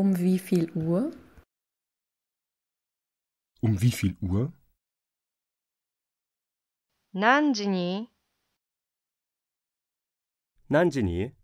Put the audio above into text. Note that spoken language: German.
Um wie viel Uhr? Um wie viel Uhr? Nanjini. Nanjini.